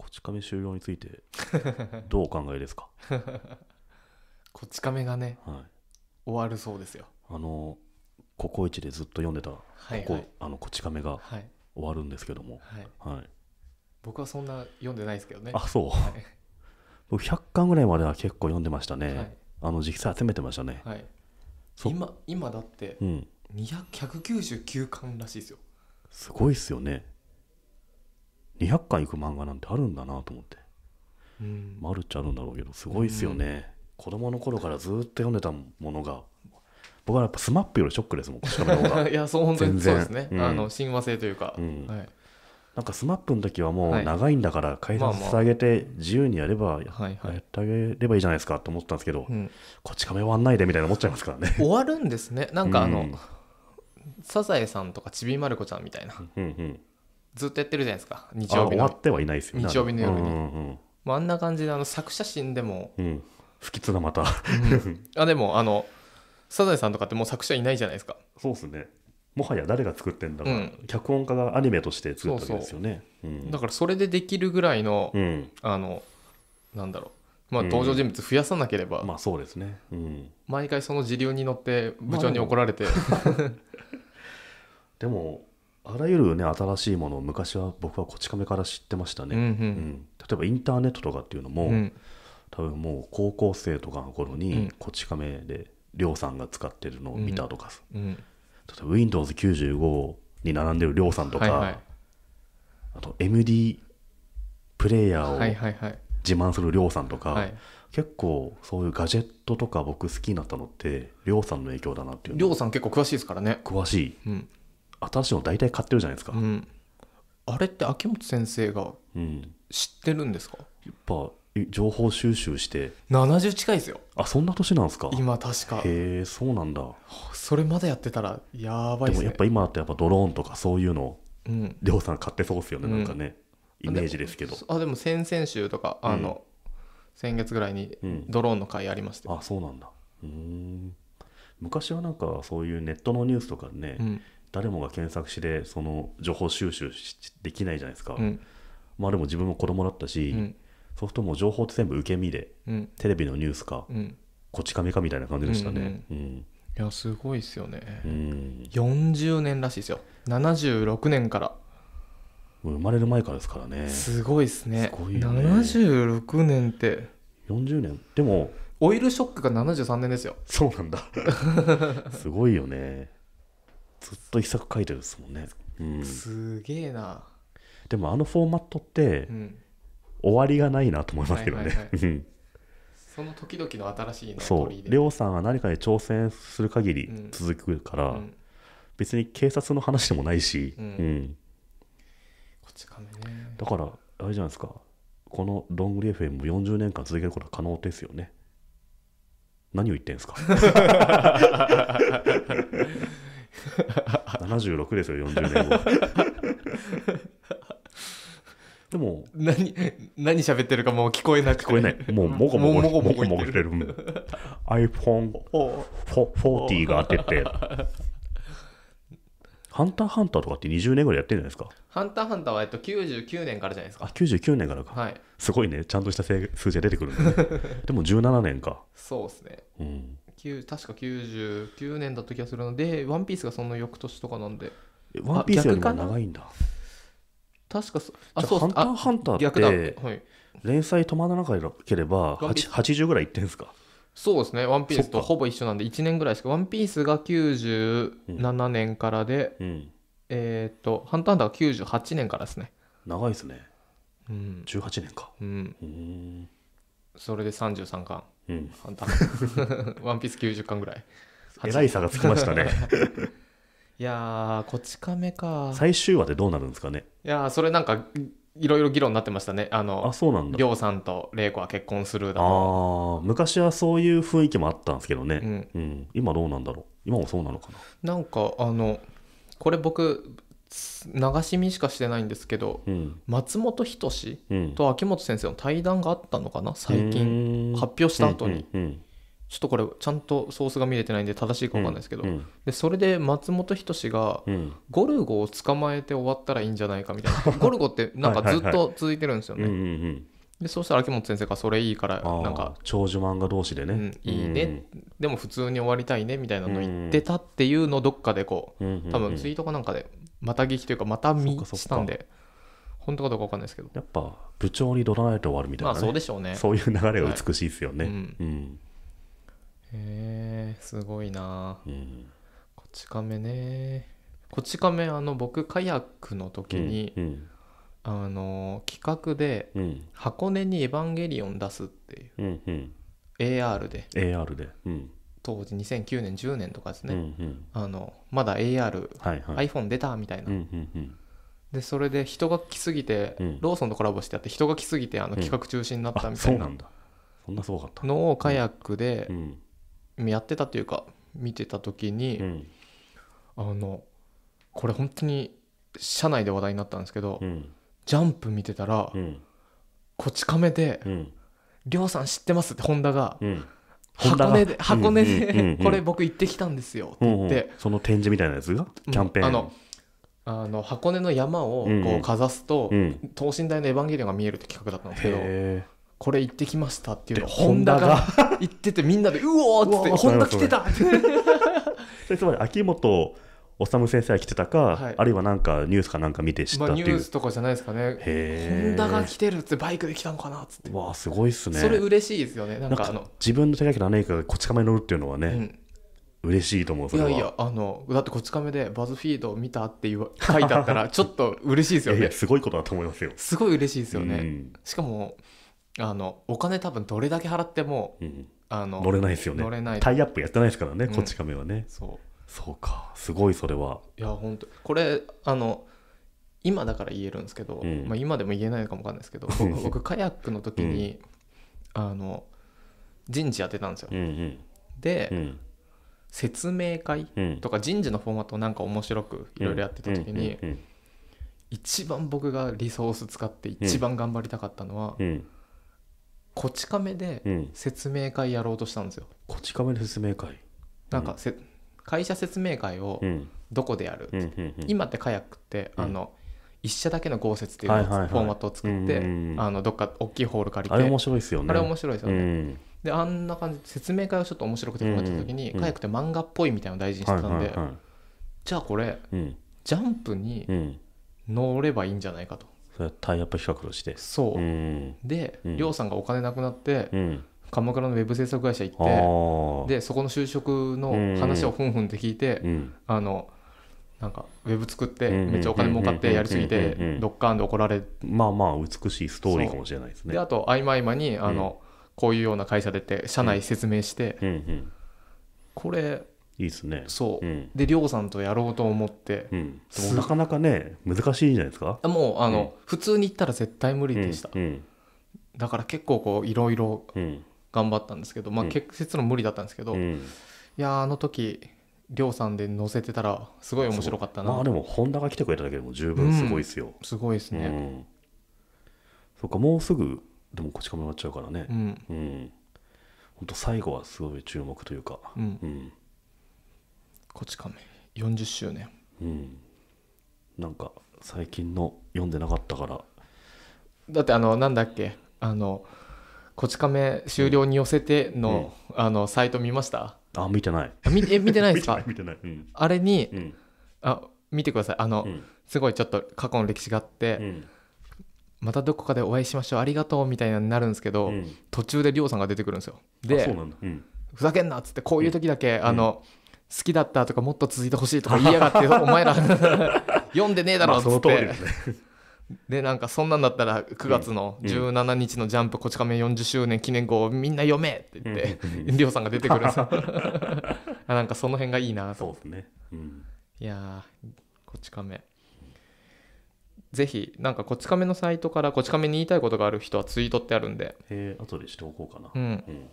こち亀終了について どうお考えですか こち亀がね、はい、終わるそうですよあのココイチでずっと読んでた、はいはい、ここあのこち亀が終わるんですけども、はい、はい、僕はそんな読んでないですけどねあそう、はい、僕100巻ぐらいまでは結構読んでましたね、はい、あの実際集めてましたね、はい、今今だって、うん、199巻らしいですよすごいっすよね200巻いく漫画なんてあるんだなと思って、うん、ちゃあるんだろうけどすごいですよね、うん、子供の頃からずっと読んでたものが僕はやっぱスマップよりショックですもんこち亀の方が いやそう本当にそうですね、うん、あの親和性というか、うん、はい、なんかスマップの時はもう長いんだから解説してあげて自由にやればやってあげればいいじゃないですかと思ったんですけど、こっち亀終わんないでみたいな思っちゃいますからね 終わるんですねなんかあの、サザエさんとかちびまる子ちゃんみたいな、うんうん、ずっとやってるじゃないですか日曜日のってはいないですよね日曜日の夜に、うんうんうんあ、んな感じであの作者心でも、うん、不吉なまたうんあでもあのサザエさんとかってもう作者いないじゃないですかそうですねもはや誰が作ってんだか、うん脚本家がアニメとして作ったわけですよねうんだからそれでできるぐらいの、うんあのなんだろうまあ登場人物増やさなければ、まあそうですねうん毎回その時流に乗って部長に怒られて、でもあらゆる、ね、新しいものを昔は僕はこち亀から知ってましたね、うんうんうん、例えばインターネットとかっていうのも、うん、多分もう高校生とかの頃にこち亀で亮さんが使ってるのを見たとか、うんうん、例えば Windows95 に並んでる亮さんとか、はいはい、あと MD プレイヤーを自慢する亮さんとか、はいはいはい結構そういうガジェットとか僕好きになったのって亮さんの影響だなっていう亮さん結構詳しいですからね詳しい、うん、新しいの大体買ってるじゃないですか、うん、あれって秋元先生が知ってるんですか、うん、やっぱ情報収集して70近いですよあそんな年なんですか今確かへえそうなんだそれまでやってたらやばいですねでもやっぱ今ってやっぱドローンとかそういうの亮、ょうさん買ってそうですよね、うん、なんかねイメージですけどあでも先々週とかあの、先月ぐらいにドローンの会ありまして、うん、あそうなんだうん昔はなんかそういうネットのニュースとかね、うん、誰もが検索してその情報収集できないじゃないですか、うん、まあでも自分も子供だったし、うん、そうするともう情報って全部受け身で、うん、テレビのニュースか、こち亀かみたいな感じでしたね、いやすごいですよね、うん、40年らしいですよ76年から生まれる前からですからねすごいっすねすね76年って40年でもオイルショックが73年ですよそうなんだ すごいよねずっと一作書いてるんですもんね、うん、すげえなでもあのフォーマットって、うん、終わりがないなと思いますけどね、はいはいはい、その時々の新しいのそううさんは何かに挑戦する限り続くから、うん、別に警察の話でもないし、うんこっちかねだからあれじゃないですかこのロングリーフェ m も40年間続けることは可能ですよね何を言ってんですか 76ですよ40年後 でも何何喋ってるかもう聞こえなくて聞こえないもうもこもこもこもこもこしてる iPhone40 が当ててハンターハンターとかって20年ぐらいやってるんじゃないですかハンターハンターはえっと99年からじゃないですかあ99年からか、はい、すごいねちゃんとした数字が出てくるで、ね、でも17年かそうですねうん確か99年だった気がするので「ワンピースがその翌年とかなんでワンピースよりも長いんだ確かそあそうハンターハンター」はってい、連載止まらなければ8 0ぐらいいってんすかそうですね「ワンピースとほぼ一緒なんで1年ぐらいしか「ワンピースが97年からで、うんえっ、と「ハンターハンター」が98年からですね長いですねうん18年かうんうんそれで33巻、うん、ワンピース90巻ぐらいえら い差がつきましたね いやこち亀か最終話でどうなるんですかねいやそれなんかいろいろ議論になってましたね。あの、あそうなんだ。りょうさんと玲子は結婚するだああ、昔はそういう雰囲気もあったんですけどね。うん、うん、今どうなんだろう。今もそうなのかな。なんか、あの、これ僕、流し見しかしてないんですけど、うん、松本人志と秋元先生の対談があったのかな最近発表した後に、ちょっとこれちゃんとソースが見れてないんで正しいか分かんないですけど、でそれで松本人志が「ゴルゴを捕まえて終わったらいいんじゃないか」みたいな、ゴルゴってなんかずっと続いてるんですよね。でそうしたら秋元先生が「それいいからなんか長寿漫画同士でね、うん、いいね、うん、でも普通に終わりたいね」みたいなの言ってたっていうのどっかでこう、うん、多分ツイートかなんかでまた聞きというかまた見したんで本当かどうか分かんないですけどやっぱ部長に乗らないと終わるみたいな、ね、まあそうでしょうねそういう流れが美しいですよね、はい、うんへえすごいな、うん、こち亀ねこち亀あの僕カヤックの時に、うんあの企画で箱根に「エヴァンゲリオン」出すっていううんうん AR で AR でうん当時2009年10年とかですうんうね、んあのまだ AR、iPhone 出たみたいな、うんうんうんでそれで人が来すぎて、うんローソンとコラボしてやって人が来すぎてあの企画中止になったみたういななんだそんなすごかったのをカヤックでうんやってたというか見てた時に、うんあのこれ本当に社内で話題になったんですけど、うんジャンプ見てたら、うんこち亀でうん「りょうさん知ってます」って本田がうんが箱根で「箱根でこれ僕行ってきたんですよ」ってうんう言んってその展示みたいなやつがキャンペーン、うんあのあの箱根の山をこうかざすとうん等身大の「エヴァンゲリオン」が見えるって企画だったんですけどこれ行ってきましたっていうのをで本田が行っててみんなで「うおー!」っつって「本田来てた!」って つまり秋元修先生が来てたか、はい、あるいはなんかニュースかなんか見て知ったっていう、まあ、ニュースとかじゃないですかねホンダが来てるっつってバイクで来たのかなっつってわあすごいっすねそれ嬉しいですよねなんか自分の手書きの何かがこち亀に乗るっていうのはね、うん嬉しいと思ういやいやあのだってこっち亀でバズフィードを見たって言う書いてあったら ちょっと嬉しいですよねいやすごいことだと思いますよすごい嬉しいですよね、うん、しかもあのお金多分どれだけ払っても、うん、あの乗れないですよね乗れないタイアップやってないですからね、こっち亀はねそうそうかすごいそれはいや本当これあの今だから言えるんですけど、うん、まあ、今でも言えないかもわかんないですけど僕カヤックの時に、うん、あの人事やってたんですよ、うんうん、で、説明会とか人事のフォーマットをなんか面白くいろいろやってた時に、一番僕がリソース使って一番頑張りたかったのは、こち亀で説明会やろうとしたんですよ、こち亀で説明会なんかせ、会社説明会をどこでやるうん今ってカヤックってあの、一社だけの豪雪っていうフォーマットを作って、あのどっか大きいホール借りてあれ面白いですよねあれ面白いですよね、うん、であんな感じ説明会をちょっと面白くて困った時に、うん、カヤックって漫画っぽいみたいなのを大事にしてたんで、はいはいはい、じゃあこれ、うん、ジャンプに乗ればいいんじゃないかと、それタイアップ比較としてそう、で、りょうさんがお金なくなって、鎌倉のウェブ制作会社行ってでそこの就職の話をふんふんって聞いて、うん、あのなんかウェブ作ってめっちゃお金儲かってやりすぎてドッカーンで怒られまあまあ美しいストーリーかもしれないですねであと合間合間にあの、うん、こういうような会社でって社内説明して、うんうんうん、これいいですねそう、うん、で亮さんとやろうと思って、うん、なかなかね難しいじゃないですかもうあの、普通に行ったら絶対無理でした、だから結構こういろいろ頑張ったんですけど、まあ、結結論無理だったんですけど、うん、いやあの時亮さんで載せてたらすごい面白かったなまあでも本田が来てくれただけでも十分すごいですよ、うん、すごいですね、うん、そっかもうすぐでもこち亀終わっちゃうからねうん、うん、最後はすごい注目というかうん、うん、こち亀40周年うんなんか最近の読んでなかったからだってあのなんだっけあのこち亀終了に寄せての,、あのサイト見ましたあ見てない見え見てないですか 見てない、あれに、うん、あ見てくださいあの、うん、すごいちょっと過去の歴史があって、またどこかでお会いしましょうありがとうみたいになるんですけど、途中でりょうさんが出てくるんですよでふざけんなっつってこういう時だけ、あの好きだったとかもっと続いてほしいとか言いやがって お前ら 読んでねえだろっって、まあ、その通りですねでなんかそんなんだったら9月の17日の「ジャンプこち亀」40周年記念号をみんな読めって言ってりょうさんが出てくるんですよなんかその辺がいいなとそうですね、うん、いやこち亀ぜひなんかこち亀のサイトからこち亀に言いたいことがある人はツイートってあるんでへえ後でしておこうかなうん、うん